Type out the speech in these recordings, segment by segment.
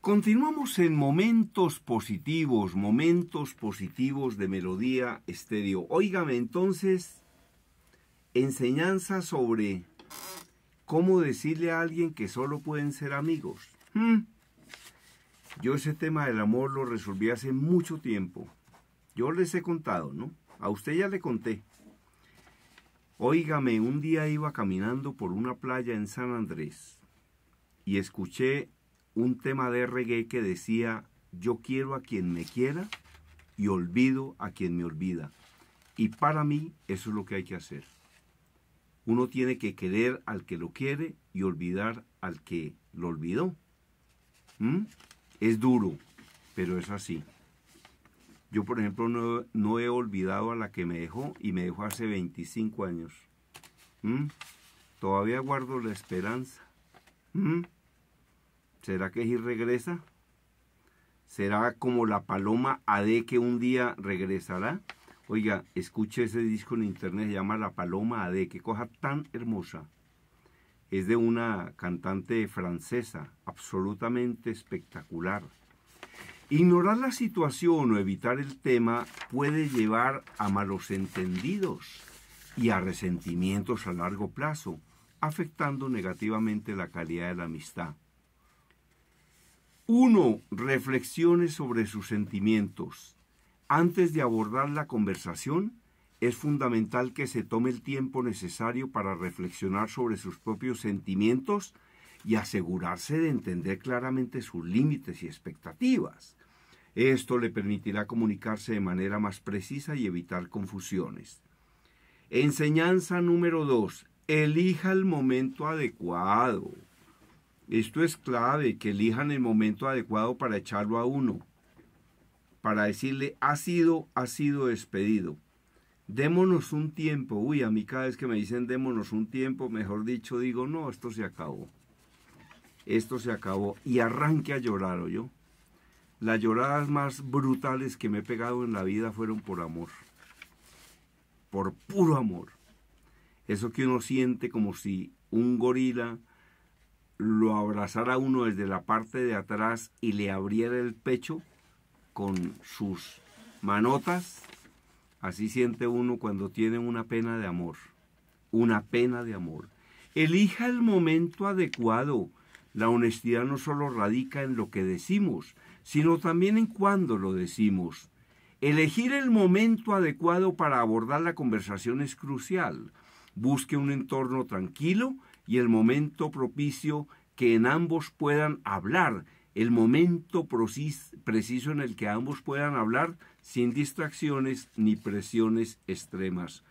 Continuamos en momentos positivos, momentos positivos de melodía estéreo. Óigame entonces, enseñanza sobre cómo decirle a alguien que solo pueden ser amigos. Hmm. Yo ese tema del amor lo resolví hace mucho tiempo. Yo les he contado, ¿no? A usted ya le conté. Óigame, un día iba caminando por una playa en San Andrés y escuché un tema de reggae que decía, yo quiero a quien me quiera y olvido a quien me olvida. Y para mí eso es lo que hay que hacer. Uno tiene que querer al que lo quiere y olvidar al que lo olvidó. ¿Mm? Es duro, pero es así. Yo, por ejemplo, no, he olvidado a la que me dejó y me dejó hace 25 años. ¿Mm? Todavía guardo la esperanza. ¿Mm? ¿Será que él regresa? ¿Será como la paloma AD que un día regresará? Oiga, escuche ese disco en internet, se llama La Paloma AD, qué cosa tan hermosa. Es de una cantante francesa, absolutamente espectacular. Ignorar la situación o evitar el tema puede llevar a malos entendidos y a resentimientos a largo plazo, afectando negativamente la calidad de la amistad. 1. Reflexione sobre sus sentimientos. Antes de abordar la conversación, es fundamental que se tome el tiempo necesario para reflexionar sobre sus propios sentimientos y asegurarse de entender claramente sus límites y expectativas. Esto le permitirá comunicarse de manera más precisa y evitar confusiones. Enseñanza número 2. Elija el momento adecuado. Esto es clave, que elijan el momento adecuado para echarlo a uno, para decirle, ha sido, ha sido despedido. Démonos un tiempo. Uy, a mí cada vez que me dicen démonos un tiempo, mejor dicho, digo, no, esto se acabó. Esto se acabó. Y arranque a llorar, yo. Las lloradas más brutales que me he pegado en la vida fueron por amor. Por puro amor. Eso que uno siente como si un gorila lo abrazara uno desde la parte de atrás y le abriera el pecho con sus manotas, así siente uno cuando tiene una pena de amor, una pena de amor. Elija el momento adecuado. La honestidad no solo radica en lo que decimos, sino también en cuándo lo decimos. Elegir el momento adecuado para abordar la conversación es crucial. Busque un entorno tranquilo y el momento propicio que en ambos puedan hablar, el momento preciso en el que ambos puedan hablar sin distracciones ni presiones extremas.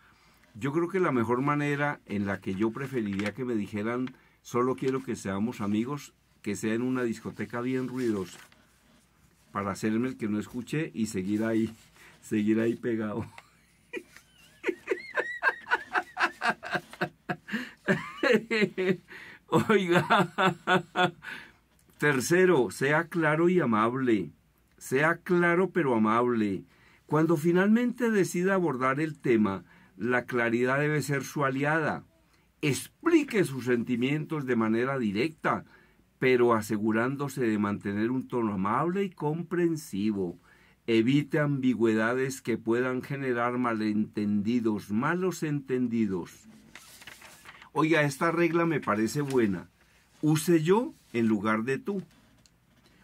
Yo creo que la mejor manera en la que yo preferiría que me dijeran solo quiero que seamos amigos, que sea en una discoteca bien ruidosa, para hacerme el que no escuché y seguir ahí, seguir ahí pegado. Oiga, tercero, sea claro y amable. Sea claro pero amable. Cuando finalmente decida abordar el tema, la claridad debe ser su aliada. Explique sus sentimientos de manera directa, pero asegurándose de mantener un tono amable y comprensivo. Evite ambigüedades que puedan generar malentendidos, malos entendidos oiga, esta regla me parece buena, use yo en lugar de tú.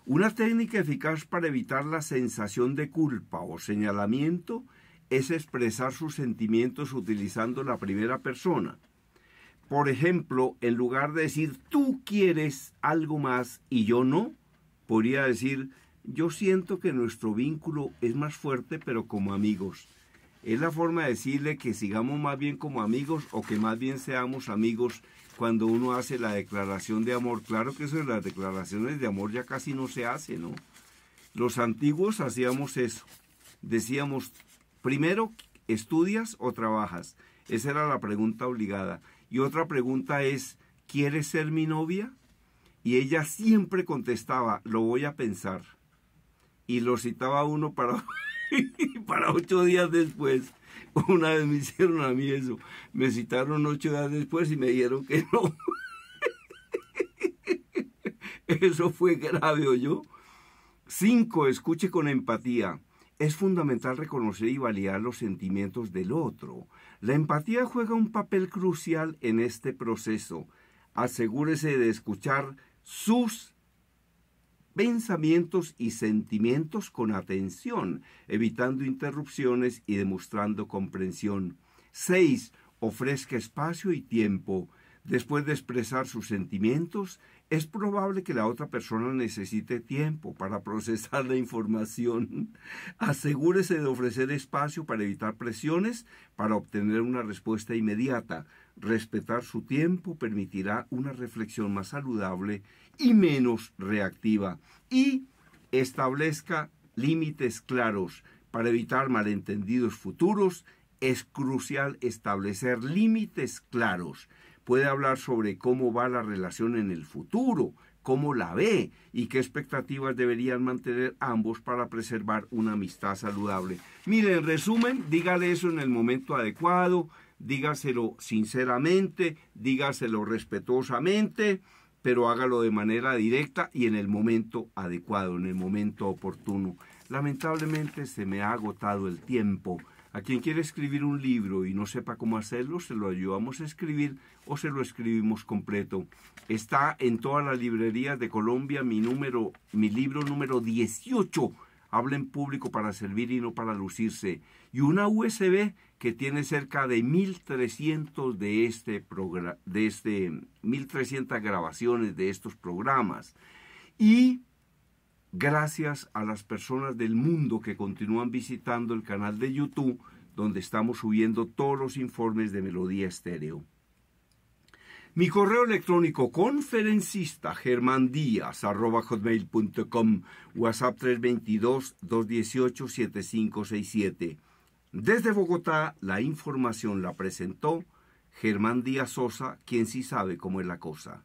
Una técnica eficaz para evitar la sensación de culpa o señalamiento es expresar sus sentimientos utilizando la primera persona. Por ejemplo, en lugar de decir tú quieres algo más y yo no, podría decir yo siento que nuestro vínculo es más fuerte pero como amigos es la forma de decirle que sigamos más bien como amigos o que más bien seamos amigos cuando uno hace la declaración de amor. Claro que eso de las declaraciones de amor ya casi no se hace, ¿no? Los antiguos hacíamos eso. Decíamos, primero, ¿estudias o trabajas? Esa era la pregunta obligada. Y otra pregunta es, ¿quieres ser mi novia? Y ella siempre contestaba, lo voy a pensar. Y lo citaba uno para para ocho días después, una vez me hicieron a mí eso, me citaron ocho días después y me dijeron que no. Eso fue grave, yo. Cinco, escuche con empatía. Es fundamental reconocer y validar los sentimientos del otro. La empatía juega un papel crucial en este proceso. Asegúrese de escuchar sus pensamientos y sentimientos con atención, evitando interrupciones y demostrando comprensión. 6. Ofrezca espacio y tiempo. Después de expresar sus sentimientos, es probable que la otra persona necesite tiempo para procesar la información. Asegúrese de ofrecer espacio para evitar presiones, para obtener una respuesta inmediata. Respetar su tiempo permitirá una reflexión más saludable y menos reactiva y establezca límites claros. Para evitar malentendidos futuros es crucial establecer límites claros. Puede hablar sobre cómo va la relación en el futuro, cómo la ve y qué expectativas deberían mantener ambos para preservar una amistad saludable. Mire, en resumen, dígale eso en el momento adecuado, dígaselo sinceramente, dígaselo respetuosamente, pero hágalo de manera directa y en el momento adecuado, en el momento oportuno. Lamentablemente se me ha agotado el tiempo. A quien quiere escribir un libro y no sepa cómo hacerlo, se lo ayudamos a escribir o se lo escribimos completo. Está en todas las librerías de Colombia mi número, mi libro número 18 habla en público para servir y no para lucirse, y una USB que tiene cerca de 1300 de este de este, grabaciones de estos programas. Y gracias a las personas del mundo que continúan visitando el canal de YouTube donde estamos subiendo todos los informes de Melodía Estéreo. Mi correo electrónico conferencista germandías.com, WhatsApp 322-218-7567. Desde Bogotá, la información la presentó Germán Díaz Sosa, quien sí sabe cómo es la cosa.